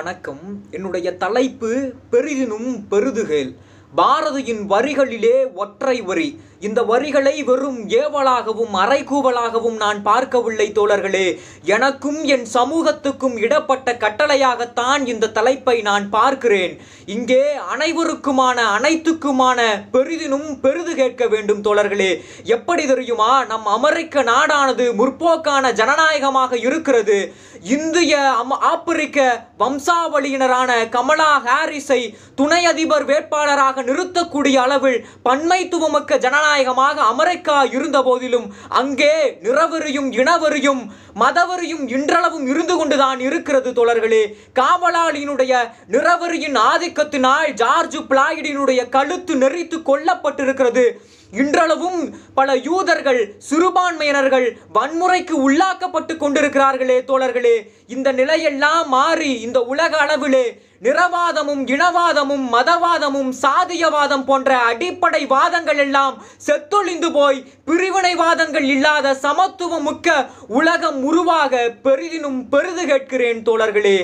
வணக்கம் என்னுடைய தலைப்பு பெரிதினும் பெருதுகேல் பாரதியின் வரிகளிலே ஒற்றை வரி இந்த வரிகளை வெறும் ஏவலாகவும் அரைகூவலாகவும் நான் பார்க்கவில்லை தோழர்களே எனக்கும் என் சமூகத்துக்கும் இடப்பட்ட கட்டளையாகத்தான் இந்த தலைப்பை நான் பார்க்கிறேன் இங்கே அனைவருக்குமான அனைத்துக்குமான பெரிதினும் பெரிது கேட்க வேண்டும் தோழர்களே எப்படி தெரியுமா நம் அமெரிக்க நாடானது முற்போக்கான ஜனநாயகமாக இருக்கிறது இந்திய ஆப்பிரிக்க வம்சாவளியினரான கமலா ஹாரிஸை துணை அதிபர் வேட்பாளராக நிறுத்தக்கூடிய அளவில் பன்மைத்துவமிக்க ஜனநாயகமாக அமெரிக்கா இருந்த போதிலும் அங்கே நிறவரியும் இனவரியும் மதவரியும் இன்றளவும் இருந்து கொண்டுதான் இருக்கிறது தோழர்களே காவலாளியினுடைய நிறவரியின் ஆதிக்கத்தினால் ஜார்ஜ் பிளாய்டினுடைய கழுத்து நெறித்து கொல்லப்பட்டிருக்கிறது இன்றளவும் பல யூதர்கள் சிறுபான்மையினர்கள் வன்முறைக்கு உள்ளாக்கப்பட்டு கொண்டிருக்கிறார்களே தோழர்களே இந்த நிலையெல்லாம் மாறி இந்த உலக அளவிலே நிறவாதமும் இனவாதமும் மதவாதமும் சாதியவாதம் போன்ற அடிப்படை வாதங்கள் எல்லாம் செத்தொழிந்து போய் பிரிவினைவாதங்கள் இல்லாத சமத்துவம் மிக்க உலகம் உருவாக பெரிதினும் பெரிது கேட்கிறேன் தோழர்களே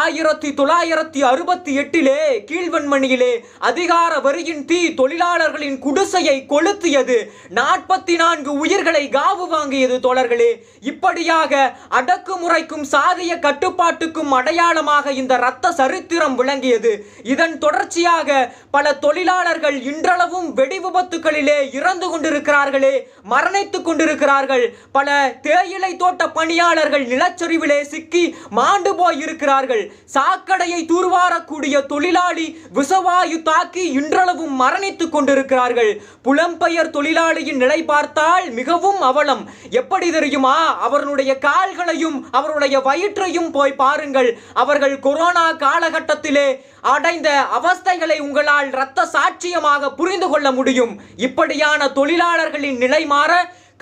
ஆயிரத்தி தொள்ளாயிரத்தி அறுபத்தி எட்டிலே கீழ்வன்மணியிலே அதிகார வரியின் தீ தொழிலாளர்களின் குடிசையை கொழு செலுத்தியது நாற்பத்தி நான்கு உயிர்களை காவு வாங்கியது தோழர்களே இப்படியாக அடக்குமுறைக்கும் சாதிய கட்டுப்பாட்டுக்கும் அடையாளமாக இந்த இரத்த சரித்திரம் விளங்கியது இதன் தொடர்ச்சியாக பல தொழிலாளர்கள் இன்றளவும் வெடி விபத்துகளிலே இறந்து கொண்டிருக்கிறார்களே மரணித்துக் கொண்டிருக்கிறார்கள் பல தேயிலை தோட்ட பணியாளர்கள் நிலச்சரிவிலே சிக்கி மாண்டு போயிருக்கிறார்கள் சாக்கடையை தூர்வாரக்கூடிய தொழிலாளி விசவாயு தாக்கி இன்றளவும் மரணித்துக் கொண்டிருக்கிறார்கள் புலம் புலம்பெயர் தொழிலாளியின் நிலை பார்த்தால் மிகவும் அவலம் எப்படி தெரியுமா அவருடைய கால்களையும் அவருடைய வயிற்றையும் போய் பாருங்கள் அவர்கள் கொரோனா காலகட்டத்திலே அடைந்த அவஸ்தைகளை உங்களால் இரத்த சாட்சியமாக புரிந்து கொள்ள முடியும் இப்படியான தொழிலாளர்களின் நிலை மாற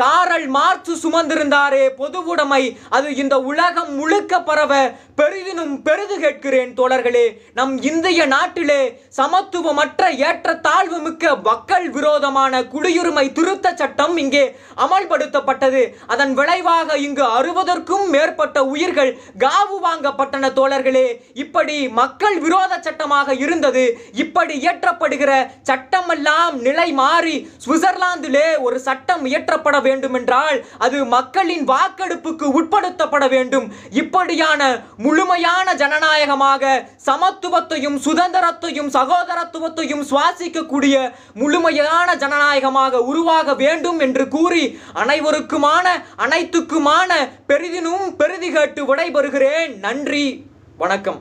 காரல் மார்ச்சு சுமந்திருந்தாரே பொதுவுடைமை அது இந்த உலகம் முழுக்க பரவ பெரிதினும் பெரிது கேட்கிறேன் தோழர்களே நம் இந்திய நாட்டிலே சமத்துவமற்ற தாழ்வு மிக்க மக்கள் விரோதமான குடியுரிமை திருத்த சட்டம் இங்கே அமல்படுத்தப்பட்டது அதன் விளைவாக இங்கு அறுபதற்கும் மேற்பட்ட உயிர்கள் காவு வாங்கப்பட்டன தோழர்களே இப்படி மக்கள் விரோத சட்டமாக இருந்தது இப்படி இயற்றப்படுகிற சட்டமெல்லாம் நிலை மாறி சுவிட்சர்லாந்திலே ஒரு சட்டம் இயற்றப்பட வேண்டுமென்றால் அது மக்களின் வாக்கெடுப்புக்கு உட்படுத்தப்பட வேண்டும் இப்படியான முழுமையான ஜனநாயகமாக சமத்துவத்தையும் சுதந்திரத்தையும் சகோதரத்துவத்தையும் சுவாசிக்கக்கூடிய முழுமையான ஜனநாயகமாக உருவாக வேண்டும் என்று கூறி அனைவருக்குமான அனைத்துக்குமான பெரிதினும் பெருதி கேட்டு விடைபெறுகிறேன் நன்றி வணக்கம்